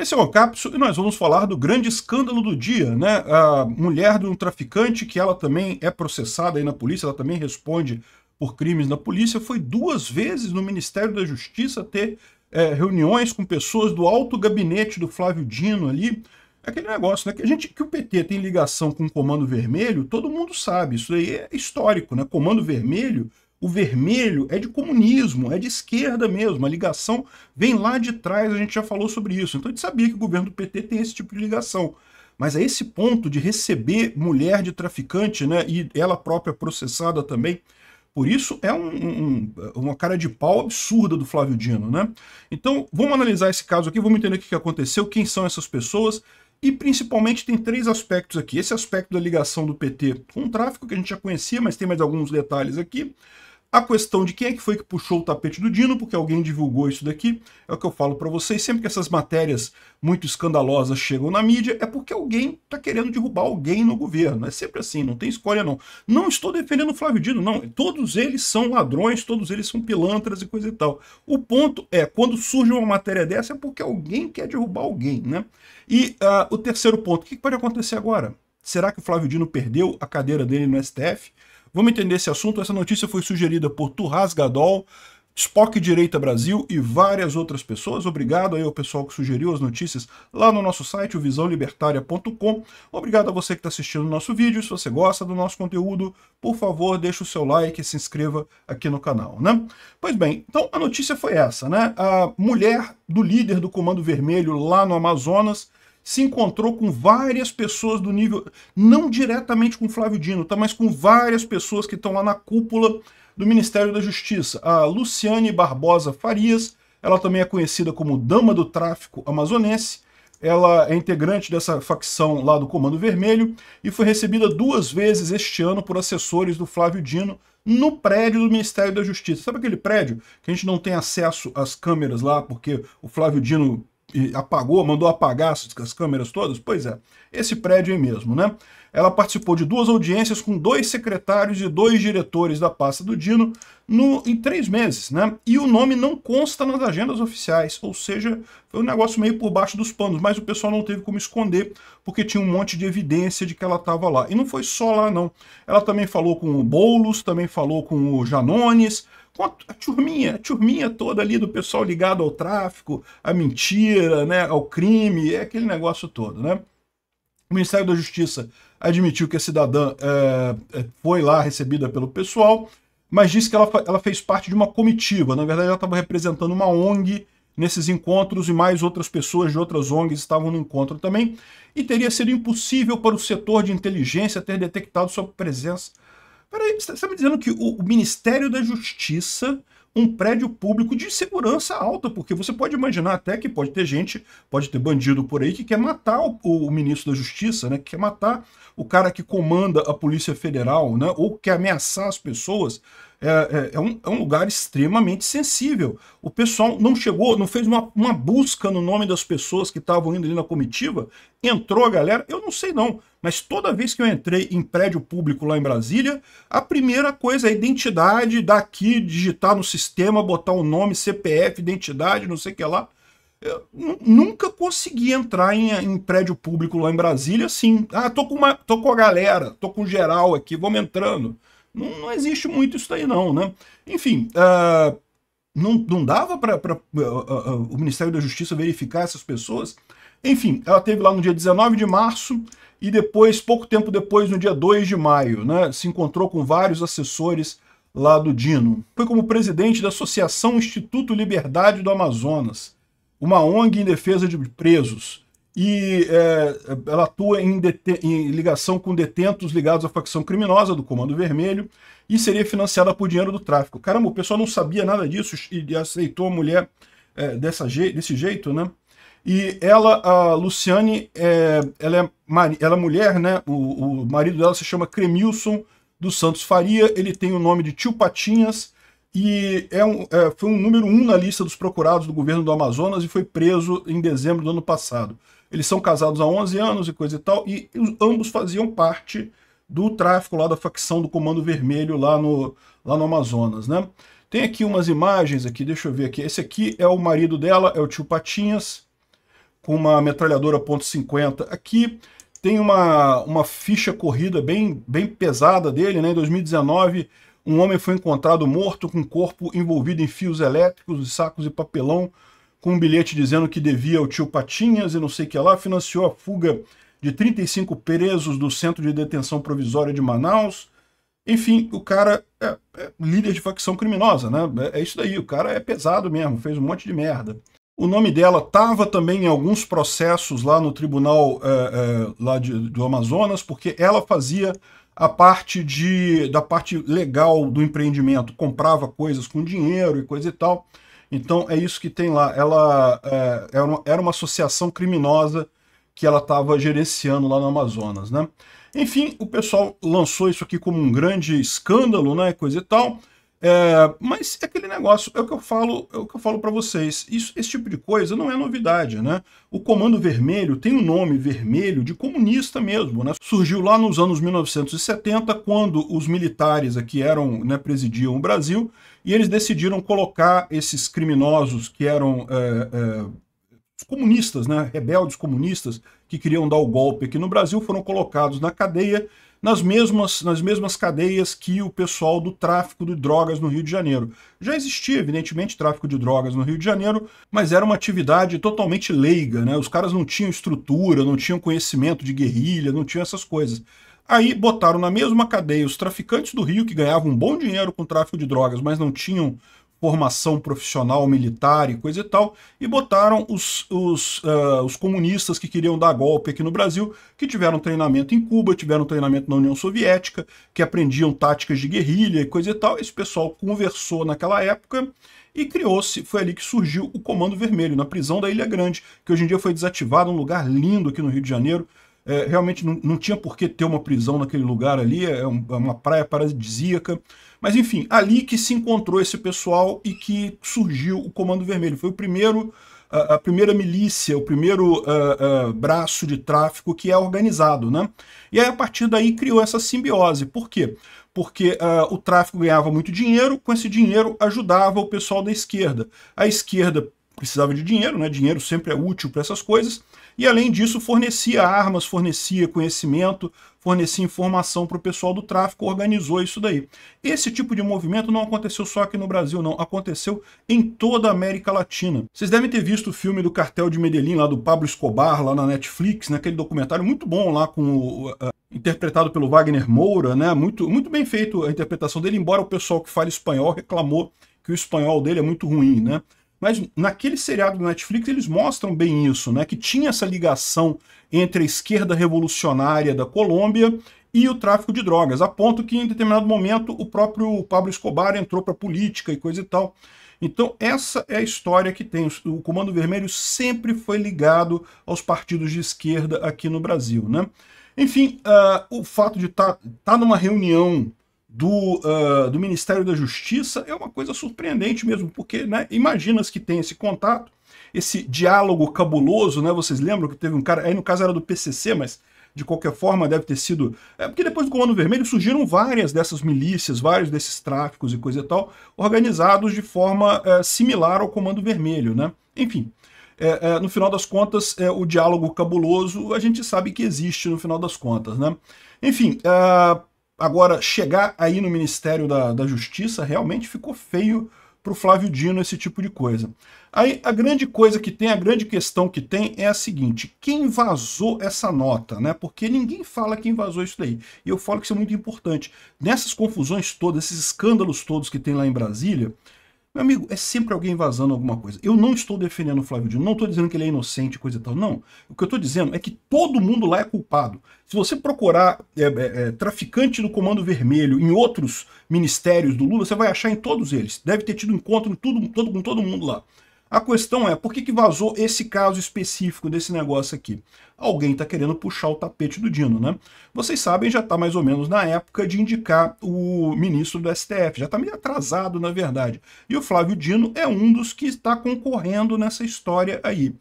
Esse é o Capso e nós vamos falar do grande escândalo do dia, né? A mulher de um traficante, que ela também é processada aí na polícia, ela também responde por crimes na polícia, foi duas vezes no Ministério da Justiça ter é, reuniões com pessoas do alto gabinete do Flávio Dino ali. Aquele negócio, né? Que, a gente, que o PT tem ligação com o Comando Vermelho, todo mundo sabe, isso aí é histórico, né? Comando Vermelho o vermelho é de comunismo, é de esquerda mesmo. A ligação vem lá de trás, a gente já falou sobre isso. Então a gente sabia que o governo do PT tem esse tipo de ligação. Mas a esse ponto de receber mulher de traficante, né, e ela própria processada também, por isso é um, um, uma cara de pau absurda do Flávio Dino, né? Então vamos analisar esse caso aqui, vamos entender o que aconteceu, quem são essas pessoas e principalmente tem três aspectos aqui. Esse aspecto da ligação do PT com o tráfico que a gente já conhecia, mas tem mais alguns detalhes aqui. A questão de quem é que foi que puxou o tapete do Dino, porque alguém divulgou isso daqui, é o que eu falo para vocês. Sempre que essas matérias muito escandalosas chegam na mídia, é porque alguém está querendo derrubar alguém no governo. É sempre assim, não tem escolha não. Não estou defendendo o Flávio Dino, não. Todos eles são ladrões, todos eles são pilantras e coisa e tal. O ponto é, quando surge uma matéria dessa, é porque alguém quer derrubar alguém, né? E uh, o terceiro ponto, o que pode acontecer agora? Será que o Flávio Dino perdeu a cadeira dele no STF? Vamos entender esse assunto. Essa notícia foi sugerida por Turras Gadol, Spock Direita Brasil e várias outras pessoas. Obrigado aí ao pessoal que sugeriu as notícias lá no nosso site, o visãolibertaria.com. Obrigado a você que está assistindo o nosso vídeo. Se você gosta do nosso conteúdo, por favor, deixe o seu like e se inscreva aqui no canal, né? Pois bem, então a notícia foi essa, né? A mulher do líder do Comando Vermelho lá no Amazonas se encontrou com várias pessoas do nível, não diretamente com Flávio Dino, tá, mas com várias pessoas que estão lá na cúpula do Ministério da Justiça. A Luciane Barbosa Farias, ela também é conhecida como Dama do Tráfico Amazonense, ela é integrante dessa facção lá do Comando Vermelho e foi recebida duas vezes este ano por assessores do Flávio Dino no prédio do Ministério da Justiça. Sabe aquele prédio que a gente não tem acesso às câmeras lá porque o Flávio Dino apagou, mandou apagar as câmeras todas? Pois é, esse prédio aí mesmo, né? Ela participou de duas audiências com dois secretários e dois diretores da pasta do Dino no, em três meses, né? E o nome não consta nas agendas oficiais, ou seja, foi um negócio meio por baixo dos panos, mas o pessoal não teve como esconder, porque tinha um monte de evidência de que ela estava lá. E não foi só lá, não. Ela também falou com o Boulos, também falou com o Janones, a turminha, a turminha toda ali do pessoal ligado ao tráfico, à mentira, né, ao crime, é aquele negócio todo, né? O Ministério da Justiça admitiu que a cidadã é, é foi lá recebida pelo pessoal, mas disse que ela, ela fez parte de uma comitiva. Na verdade, ela estava representando uma ONG nesses encontros e mais outras pessoas de outras ONGs estavam no encontro também, e teria sido impossível para o setor de inteligência ter detectado sua presença Peraí, você está tá me dizendo que o, o Ministério da Justiça um prédio público de segurança alta, porque você pode imaginar até que pode ter gente, pode ter bandido por aí que quer matar o, o, ministro da Justiça, né? Que quer matar o cara que comanda a Polícia Federal, né? Ou quer ameaçar as pessoas. É, é, é, um, é um, lugar extremamente sensível. O pessoal não chegou, não fez uma, uma busca no nome das pessoas que estavam indo ali na comitiva, entrou a galera, eu não sei não mas toda vez que eu entrei em prédio público lá em Brasília, a primeira coisa é a identidade, daqui, digitar no sistema, botar o nome, CPF, identidade, não sei o que lá. Eu nunca consegui entrar em, em, prédio público lá em Brasília assim. Ah, tô com, uma, tô com a galera, tô com geral aqui, vamos entrando. Não, não existe muito isso aí não, né? Enfim, uh, não, não dava para uh, ah, uh, ah, o Ministério da Justiça verificar essas pessoas? Enfim, ela teve lá no dia 19 de março e depois, pouco tempo depois, no dia 2 de maio, né, se encontrou com vários assessores lá do Dino. Foi como presidente da Associação Instituto Liberdade do Amazonas, uma ONG em defesa de presos. E é, ela atua em, em ligação com detentos ligados à facção criminosa do Comando Vermelho e seria financiada por dinheiro do tráfico. Caramba, o pessoal não sabia nada disso e aceitou a mulher é, dessa je desse jeito, né? E ela, a Luciane, é, ela, é, ela é mulher, né? O, o marido dela se chama Cremilson dos Santos Faria, ele tem o nome de Tio Patinhas, e é um, é, foi um número um na lista dos procurados do governo do Amazonas e foi preso em dezembro do ano passado. Eles são casados há 11 anos e coisa e tal, e ambos faziam parte do tráfico lá da facção do Comando Vermelho lá no, lá no Amazonas, né? Tem aqui umas imagens aqui, deixa eu ver aqui. Esse aqui é o marido dela, é o tio Patinhas com uma metralhadora .50. Aqui tem uma, uma ficha corrida bem, bem pesada dele, né? Em 2019, um homem foi encontrado morto com o corpo envolvido em fios elétricos, sacos de papelão, com um bilhete dizendo que devia ao tio Patinhas e não sei o que lá, financiou a fuga de 35 presos do Centro de Detenção Provisória de Manaus. Enfim, o cara é, é líder de facção criminosa, né? É, é isso daí, o cara é pesado mesmo, fez um monte de merda. O nome dela estava também em alguns processos lá no tribunal é, é, lá de, do Amazonas, porque ela fazia a parte de, da parte legal do empreendimento, comprava coisas com dinheiro e coisa e tal. Então é isso que tem lá. Ela é, era, uma, associação criminosa que ela estava gerenciando lá no Amazonas, né? Enfim, o pessoal lançou isso aqui como um grande escândalo, né, coisa e tal. É, mas é aquele negócio, é o que eu falo, é o que eu falo para vocês. Isso, esse tipo de coisa não é novidade, né? O Comando Vermelho tem um nome vermelho de comunista mesmo, né? Surgiu lá nos anos 1970, quando os militares aqui eram, né, presidiam o Brasil, e eles decidiram colocar esses criminosos que eram é, é, comunistas, né, rebeldes comunistas que queriam dar o golpe aqui no Brasil, foram colocados na cadeia nas mesmas, nas mesmas cadeias que o pessoal do tráfico de drogas no Rio de Janeiro. Já existia, evidentemente, tráfico de drogas no Rio de Janeiro, mas era uma atividade totalmente leiga, né? Os caras não tinham estrutura, não tinham conhecimento de guerrilha, não tinham essas coisas. Aí botaram na mesma cadeia os traficantes do Rio, que ganhavam um bom dinheiro com tráfico de drogas, mas não tinham formação profissional militar e coisa e tal, e botaram os, os, uh, os, comunistas que queriam dar golpe aqui no Brasil, que tiveram treinamento em Cuba, tiveram treinamento na União Soviética, que aprendiam táticas de guerrilha e coisa e tal. Esse pessoal conversou naquela época e criou-se, foi ali que surgiu o Comando Vermelho, na prisão da Ilha Grande, que hoje em dia foi desativado, um lugar lindo aqui no Rio de Janeiro, é, realmente não, não tinha por que ter uma prisão naquele lugar ali, é, é uma praia paradisíaca. Mas enfim, ali que se encontrou esse pessoal e que surgiu o Comando Vermelho. Foi o primeiro, a, a primeira milícia, o primeiro a, é, a, é, braço de tráfico que é organizado, né? E aí a partir daí criou essa simbiose. Por quê? porque uh, o tráfico ganhava muito dinheiro, com esse dinheiro ajudava o pessoal da esquerda. A esquerda precisava de dinheiro, né? dinheiro sempre é útil para essas coisas, e além disso fornecia armas, fornecia conhecimento, fornecia informação para o pessoal do tráfico, organizou isso daí. Esse tipo de movimento não aconteceu só aqui no Brasil, não, aconteceu em toda a América Latina. Vocês devem ter visto o filme do Cartel de Medellín, lá do Pablo Escobar, lá na Netflix, naquele né? documentário muito bom lá com o, uh, interpretado pelo Wagner Moura, né? Muito, muito bem feito a interpretação dele, embora o pessoal que fala espanhol reclamou que o espanhol dele é muito ruim, né? Mas naquele seriado do Netflix eles mostram bem isso, né? Que tinha essa ligação entre a esquerda revolucionária da Colômbia e o tráfico de drogas, a ponto que em determinado momento o próprio Pablo Escobar entrou para a política e coisa e tal. Então essa é a história que tem. O Comando Vermelho sempre foi ligado aos partidos de esquerda aqui no Brasil, né? Enfim, uh, o fato de estar tá, tá numa reunião do, uh, do Ministério da Justiça é uma coisa surpreendente mesmo, porque né, imaginas que tem esse contato, esse diálogo cabuloso, né? Vocês lembram que teve um cara, aí no caso era do PCC, mas de qualquer forma deve ter sido... É porque depois do Comando Vermelho surgiram várias dessas milícias, vários desses tráficos e coisa e tal, organizados de forma é, similar ao Comando Vermelho, né? Enfim, é, é, no final das contas, é, o diálogo cabuloso a gente sabe que existe no final das contas, né? Enfim, uh, Agora, chegar aí no Ministério da, da Justiça realmente ficou feio para o Flávio Dino esse tipo de coisa. Aí a grande coisa que tem, a grande questão que tem é a seguinte: quem vazou essa nota, né? Porque ninguém fala quem vazou isso daí. E eu falo que isso é muito importante. Nessas confusões todas, esses escândalos todos que tem lá em Brasília, meu amigo, é sempre alguém vazando alguma coisa. Eu não estou defendendo o Flávio Dino, não estou dizendo que ele é inocente, coisa e tal. Não. O que eu estou dizendo é que todo mundo lá é culpado. Se você procurar é, é, é traficante do Comando Vermelho em outros ministérios do Lula, você vai achar em todos eles. Deve ter tido encontro em tudo, todo, com todo mundo lá. A questão é, por que, que vazou esse caso específico desse negócio aqui? Alguém está querendo puxar o tapete do Dino, né? Vocês sabem, já está mais ou menos na época de indicar o ministro do STF, já está meio atrasado, na verdade. E o Flávio Dino é um dos que está concorrendo nessa história aí.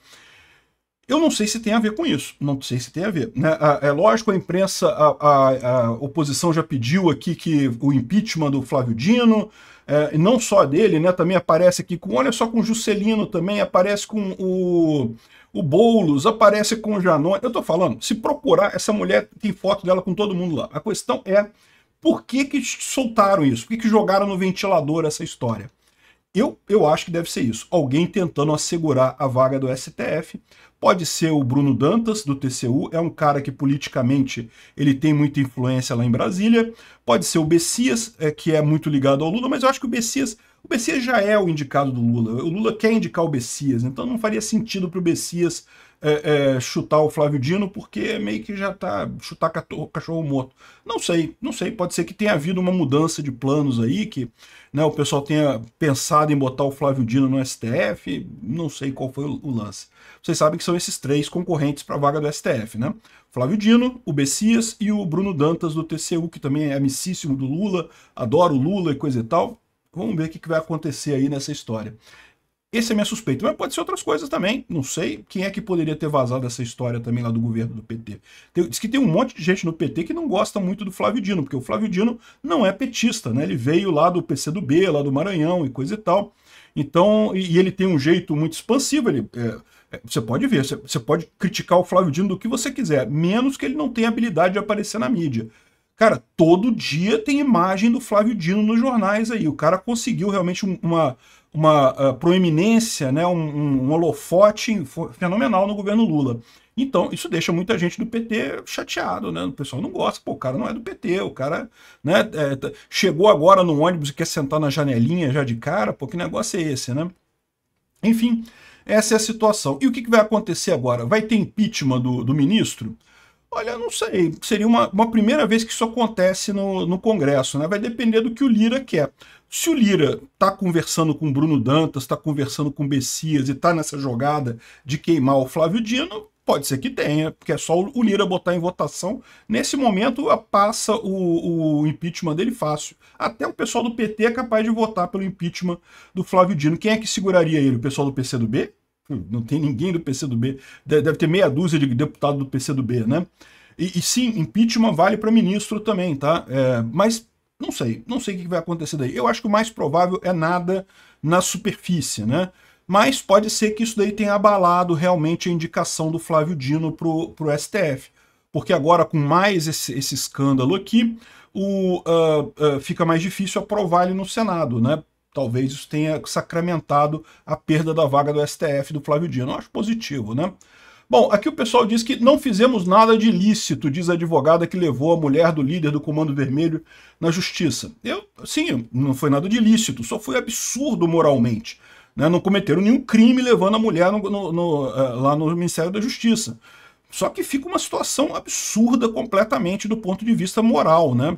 Eu não sei se tem a ver com isso, não sei se tem a ver. Né? Ah, é lógico, a imprensa, a, a, a, oposição já pediu aqui que o impeachment do Flávio Dino, é, e não só dele, né? Também aparece aqui com, olha só, com o Juscelino também, aparece com o, o Boulos, aparece com o Janone. Eu tô falando, se procurar, essa mulher tem foto dela com todo mundo lá. A questão é por que, que soltaram isso? Por que, que jogaram no ventilador essa história? Eu, eu acho que deve ser isso. Alguém tentando assegurar a vaga do STF. Pode ser o Bruno Dantas, do TCU, é um cara que politicamente ele tem muita influência lá em Brasília. Pode ser o Bessias, é, que é muito ligado ao Lula, mas eu acho que o Bessias o Bessias já é o indicado do Lula. O Lula quer indicar o Bessias, então não faria sentido para o Bessias é, é, chutar o Flávio Dino, porque meio que já tá chutar cachorro, morto. Não sei, não sei. Pode ser que tenha havido uma mudança de planos aí, que né, o pessoal tenha pensado em botar o Flávio Dino no STF. Não sei qual foi o, o lance. Vocês sabem que são esses três concorrentes para a vaga do STF, né? Flávio Dino, o Bessias e o Bruno Dantas do TCU, que também é amicíssimo do Lula, adora o Lula e coisa e tal Vamos ver o que, vai acontecer aí nessa história. Esse é minha suspeita. Mas pode ser outras coisas também. Não sei quem é que poderia ter vazado essa história também lá do governo do PT. Tem, diz que tem um monte de gente no PT que não gosta muito do Flávio Dino, porque o Flávio Dino não é petista, né? Ele veio lá do PCdoB, lá do Maranhão e coisa e tal. Então, e, e ele tem um jeito muito expansivo. Ele, é, é, você pode ver, você, você pode criticar o Flávio Dino do que você quiser, menos que ele não tenha habilidade de aparecer na mídia. Cara, todo dia tem imagem do Flávio Dino nos jornais aí. O cara conseguiu realmente uma, uma uh, proeminência, né, um, um, um holofote fenomenal no governo Lula. Então, isso deixa muita gente do PT chateado, né? O pessoal não gosta, pô, o cara não é do PT, o cara, né, é, chegou agora no ônibus e quer sentar na janelinha já de cara, pô, que negócio é esse, né? Enfim, essa é a situação. E o que, que vai acontecer agora? Vai ter impeachment do, do ministro? Olha, não sei. Seria uma, uma primeira vez que isso acontece no, no Congresso, né? Vai depender do que o Lira quer. Se o Lira está conversando com Bruno Dantas, está conversando com Bessias e está nessa jogada de queimar o Flávio Dino, pode ser que tenha, porque é só o Lira botar em votação. Nesse momento, passa o, o impeachment dele fácil. Até o pessoal do PT é capaz de votar pelo impeachment do Flávio Dino. Quem é que seguraria ele? O pessoal do PCdoB? Hum, não tem ninguém do PCdoB, deve ter meia dúzia de deputado do PCdoB, né? E, e sim, impeachment vale para ministro também, tá? É, mas não sei, não sei o que vai acontecer daí. Eu acho que o mais provável é nada na superfície, né? Mas pode ser que isso daí tenha abalado realmente a indicação do Flávio Dino pro, pro STF. Porque agora, com mais esse, esse escândalo aqui, o, uh, uh, fica mais difícil aprovar ele no Senado, né? Talvez isso tenha sacramentado a perda da vaga do STF do Flávio Dino. Eu acho positivo, né? Bom, aqui o pessoal diz que não fizemos nada de ilícito, diz a advogada que levou a mulher do líder do Comando Vermelho na justiça. Eu, sim, não foi nada de ilícito, só foi absurdo moralmente. Né? Não cometeram nenhum crime levando a mulher no, no, no, eh, lá no Ministério da Justiça. Só que fica uma situação absurda completamente do ponto de vista moral, né?